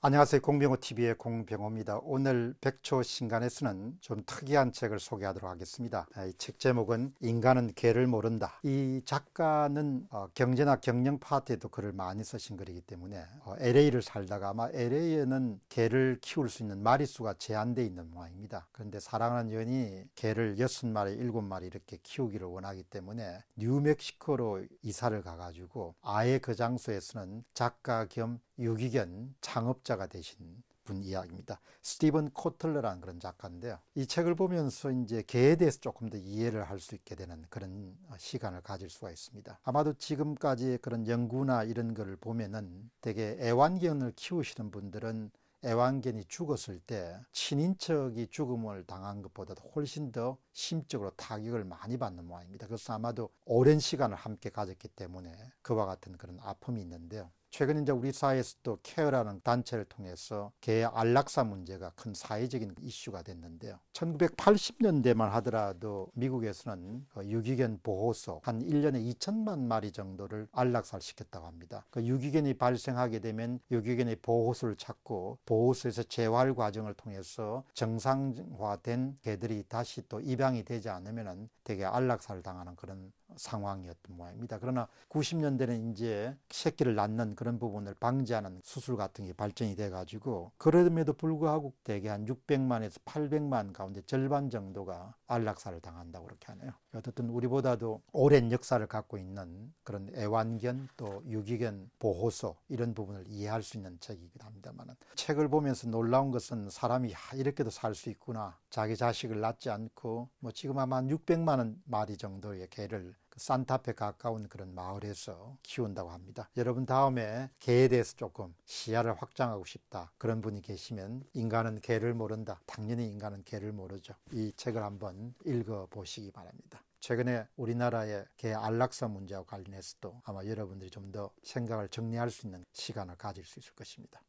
안녕하세요. 공병호TV의 공병호입니다. 오늘 백초 신간에서는 좀 특이한 책을 소개하도록 하겠습니다. 아, 이책 제목은 인간은 개를 모른다. 이 작가는 어, 경제나 경영 파트에도 글을 많이 쓰신 글이기 때문에 어, LA를 살다가 아마 LA에는 개를 키울 수 있는 마리수가 제한되어 있는 모양입니다. 그런데 사랑하는 여인이 개를 6마리, 7마리 이렇게 키우기를 원하기 때문에 뉴멕시코로 이사를 가가지고 아예 그 장소에서는 작가 겸 유기견 창업자가 되신 분 이야기입니다. 스티븐 코틀러라는 그런 작가인데요. 이 책을 보면서 이제 개에 대해서 조금 더 이해를 할 수 있게 되는 그런 어, 시간을 가질 수가 있습니다. 아마도 지금까지 그런 연구나 이런 걸 보면은 되게 애완견을 키우시는 분들은 애완견이 죽었을 때 친인척이 죽음을 당한 것보다도 훨씬 더 심적으로 타격을 많이 받는 모양입니다. 그래서 아마도 오랜 시간을 함께 가졌기 때문에 그와 같은 그런 아픔이 있는데요. 최근 이제 우리 사회에서도 케어라는 단체를 통해서 개의 안락사 문제가 큰 사회적인 이슈가 됐는데요. 1980년대만 하더라도 미국에서는 그 유기견 보호소 한 1년에 2천만 마리 정도를 안락사를 시켰다고 합니다. 그 유기견이 발생하게 되면 유기견의 보호소를 찾고 보호소에서 재활 과정을 통해서 정상화된 개들이 다시 또 입양이 되지 않으면 대개 안락사를 당하는 그런 상황이었던 모양입니다. 그러나 90년대는 이제 새끼를 낳는 그런 부분을 방지하는 수술 같은 게 발전이 돼가지고 그럼에도 불구하고 대개 한 600만에서 800만 가운데 절반 정도가 안락사를 당한다고 그렇게 하네요. 어쨌든 우리보다도 오랜 역사를 갖고 있는 그런 애완견 또 유기견 보호소 이런 부분을 이해할 수 있는 책이기도 합니다만 책을 보면서 놀라운 것은 사람이 이렇게도 살 수 있구나 자기 자식을 낳지 않고 뭐 지금 아마 600만 마리 정도의 개를 산타페 가까운 그런 마을에서 키운다고 합니다. 여러분 다음에 개에 대해서 조금 시야를 확장하고 싶다. 그런 분이 계시면 인간은 개를 모른다. 당연히 인간은 개를 모르죠. 이 책을 한번 읽어 보시기 바랍니다. 최근에 우리나라의 개 안락사 문제와 관련해서도 아마 여러분들이 좀 더 생각을 정리할 수 있는 시간을 가질 수 있을 것입니다.